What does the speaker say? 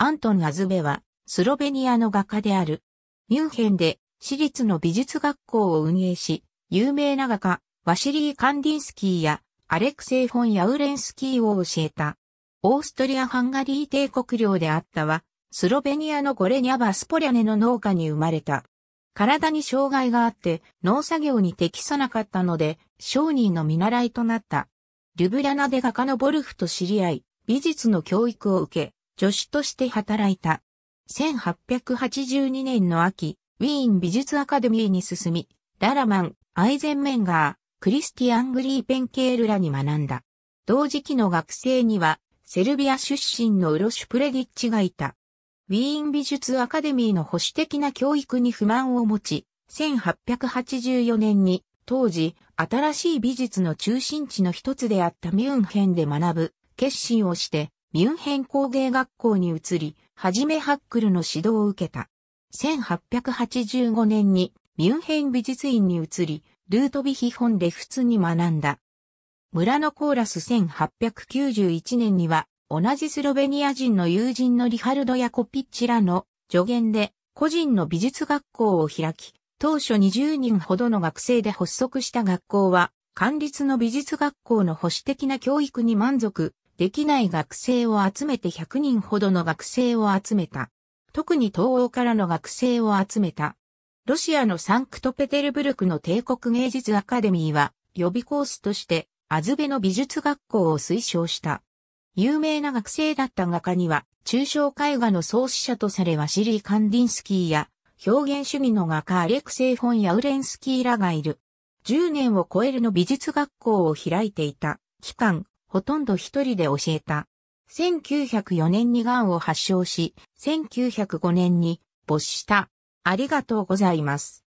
アントン・アズベは、スロベニアの画家である。ミュンヘンで、私立の美術学校を運営し、有名な画家、ワシリー・カンディンスキーや、アレクセイ・フォン・ヤウレンスキーを教えた。オーストリア・ハンガリー帝国領であったは、スロベニアのゴレニャバ・スポリャネの農家に生まれた。体に障害があって農作業に適さなかったので商人の見習いとなった。リュブリャナで画家のボルフと知り合い、美術の教育を受け、助手として働いた。1882年の秋、ウィーン美術アカデミーに進み、ララマン、アイゼンメンガー、クリスティアン・グリーペンケールらに学んだ。同時期の学生には、セルビア出身のウロシュプレディッチがいた。ウィーン美術アカデミーの保守的な教育に不満を持ち、1884年に、当時、新しい美術の中心地の一つであったミュンヘンで学ぶ、決心をして、ミュンヘン工芸学校に移り、はじめハックルの指導を受けた。1885年にミュンヘン美術院に移り、ルートビヒホンレフツに学んだ。村のコーラス1891年には、同じスロベニア人の友人のリハルド・ヤコピッチらの助言で個人の美術学校を開き、当初20人ほどの学生で発足した学校は、官立の美術学校の保守的な教育に満足できない学生を集めて100人ほどの学生を集めた。特に東欧からの学生を集めた。ロシアのサンクトペテルブルクの帝国芸術アカデミーは予備コースとしてアズベの美術学校を推奨した。有名な学生だった画家には抽象絵画の創始者とされワシリー・カンディンスキーや表現主義の画家アレクセイ・フォンやウレンスキーらがいる。10年を超えるの美術学校を開いていた期間ほとんど一人で教えた。1904年に癌を発症し、1905年に没した。ありがとうございます。